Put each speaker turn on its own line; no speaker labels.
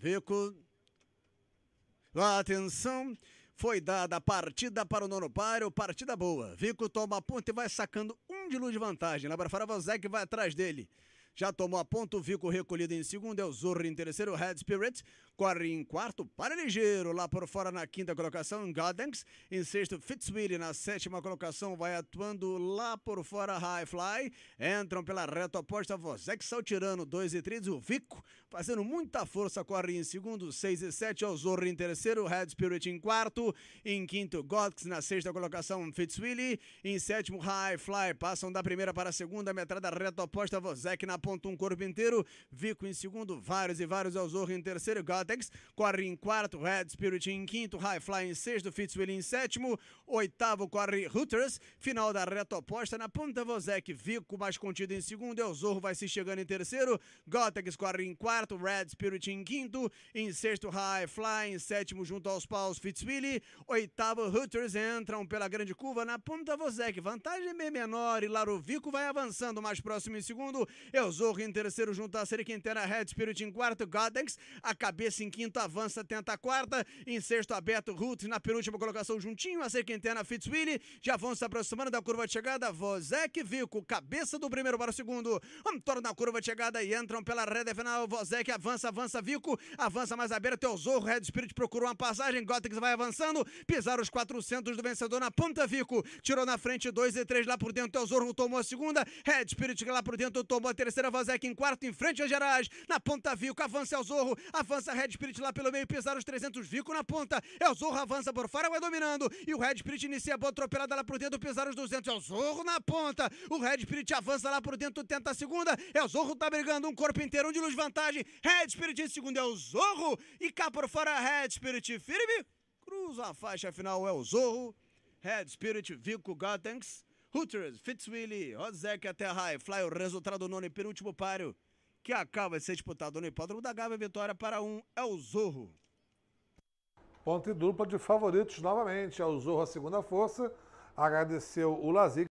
Vico. Atenção. Foi dada a partida para o nono páreo, partida boa. Vico toma a ponta e vai sacando um de luz de vantagem. Lá para fora, que vai atrás dele. Já tomou a ponto, Vico recolhido em segundo, é o Zorro em terceiro, Red Spirit corre em quarto, para ligeiro, lá por fora na quinta colocação, goddanks em sexto, Fitzwillie, na sétima colocação, vai atuando lá por fora, High Fly, entram pela reta oposta, Vozek Saltirano, 2 e 3, o Vico, fazendo muita força, corre em segundo, 6 e 7, é o Zorro em terceiro, Red Spirit em quarto, em quinto, goddanks na sexta colocação, Fitzwillie, em sétimo, High Fly, passam da primeira para a segunda, metrada reta oposta, Vozek na ponta, um corpo inteiro, Vico em segundo, vários e vários elzorro em terceiro, Gotex corre em quarto, Red Spirit em quinto, High Fly em sexto, Fitzwill em sétimo, oitavo corre Hooters, final da reta oposta na ponta Vozek, Vico mais contido em segundo, elzorro é vai se chegando em terceiro, Gotex corre em quarto, Red Spirit em quinto, em sexto High Fly, em sétimo junto aos paus Fitzwilly, oitavo Hooters entram pela grande curva na ponta Vozek, vantagem bem menor e Larovico vai avançando mais próximo em segundo, El é Zorro em terceiro junto a Seri Quintana, Red Spirit em quarto, Goddings a cabeça em quinto, avança, tenta a quarta, em sexto aberto, Ruth na penúltima colocação juntinho, a Seri Quintana, Fitzwilly, já vão se aproximando da curva de chegada, Vozek, Vico, cabeça do primeiro para o segundo, torno na curva de chegada e entram pela rede final, Vozek avança, avança, Vico, avança mais aberto, é o Zorro, Red Spirit procura uma passagem, Goddings vai avançando, pisar os 400 do vencedor na ponta, Vico, tirou na frente dois e três lá por dentro, é o Zorro, tomou a segunda, Red Spirit lá por dentro, tomou a terceira, parceira Vazek é em quarto, em frente a Gerais, na ponta Vico, avança El é Zorro, avança Red Spirit lá pelo meio, pesar os 300 Vico na ponta, é o Zorro avança por fora, vai dominando, e o Red Spirit inicia a boa atropelada lá por dentro, pesar os 200, o Zorro na ponta, o Red Spirit avança lá por dentro, tenta a segunda, o Zorro tá brigando, um corpo inteiro, um de luz vantagem, Red Spirit em segundo, o Zorro, e cá por fora Red Spirit firme, cruza a faixa final, o Zorro, Red Spirit, Vico Gatens, Hooters, Fitzwillie, Ozek até high, fly o resultado nono e penúltimo páreo, que acaba de ser disputado no hipódromo da Gávea, vitória para um, é o Zorro. Ponto e dupla de favoritos novamente, é o Zorro a segunda força, agradeceu o Lazic.